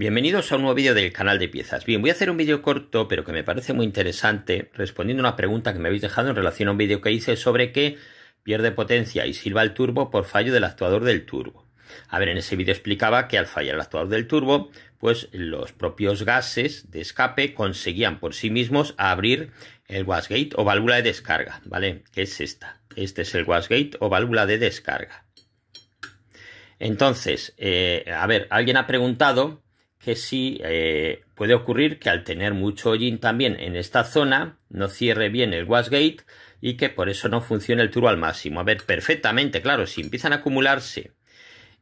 Bienvenidos a un nuevo vídeo del canal de piezas. Bien, voy a hacer un vídeo corto, pero que me parece muy interesante, respondiendo a una pregunta que me habéis dejado en relación a un vídeo que hice sobre que pierde potencia y silba el turbo por fallo del actuador del turbo. A ver, en ese vídeo explicaba que al fallar el actuador del turbo, pues los propios gases de escape conseguían por sí mismos abrir el wasgate o válvula de descarga, ¿vale? Que es esta. Este es el wasgate o válvula de descarga. Entonces, eh, a ver, alguien ha preguntado que sí eh, puede ocurrir que al tener mucho hollín también en esta zona no cierre bien el wasgate y que por eso no funcione el turbo al máximo. A ver, perfectamente, claro, si empiezan a acumularse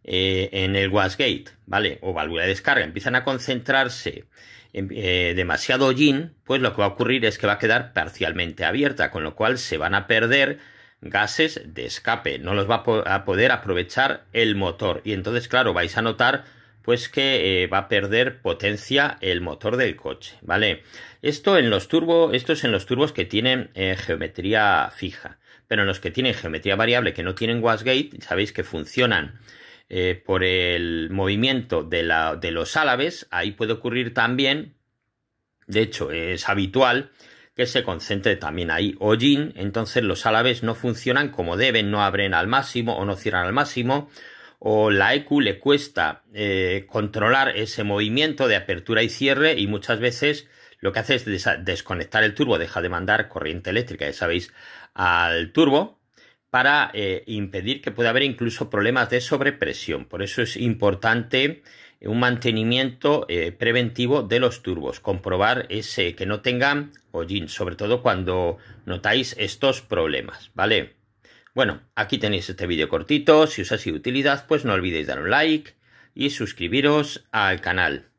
eh, en el wasgate, ¿vale? O válvula de descarga, empiezan a concentrarse eh, demasiado hollín, pues lo que va a ocurrir es que va a quedar parcialmente abierta, con lo cual se van a perder gases de escape, no los va a poder aprovechar el motor y entonces claro vais a notar pues que eh, va a perder potencia el motor del coche, ¿vale? Esto en los turbos, esto es en los turbos que tienen eh, geometría fija, pero en los que tienen geometría variable, que no tienen wasgate, sabéis que funcionan eh, por el movimiento de, la, de los álabes, ahí puede ocurrir también, de hecho es habitual, que se concentre también ahí hollín, entonces los álabes no funcionan como deben, no abren al máximo o no cierran al máximo, o la EQ le cuesta eh, controlar ese movimiento de apertura y cierre y muchas veces lo que hace es desconectar el turbo, deja de mandar corriente eléctrica, ya sabéis, al turbo para eh, impedir que pueda haber incluso problemas de sobrepresión. Por eso es importante un mantenimiento eh, preventivo de los turbos, comprobar ese que no tengan hollín, sobre todo cuando notáis estos problemas, ¿vale? Bueno, aquí tenéis este vídeo cortito, si os ha sido de utilidad pues no olvidéis dar un like y suscribiros al canal.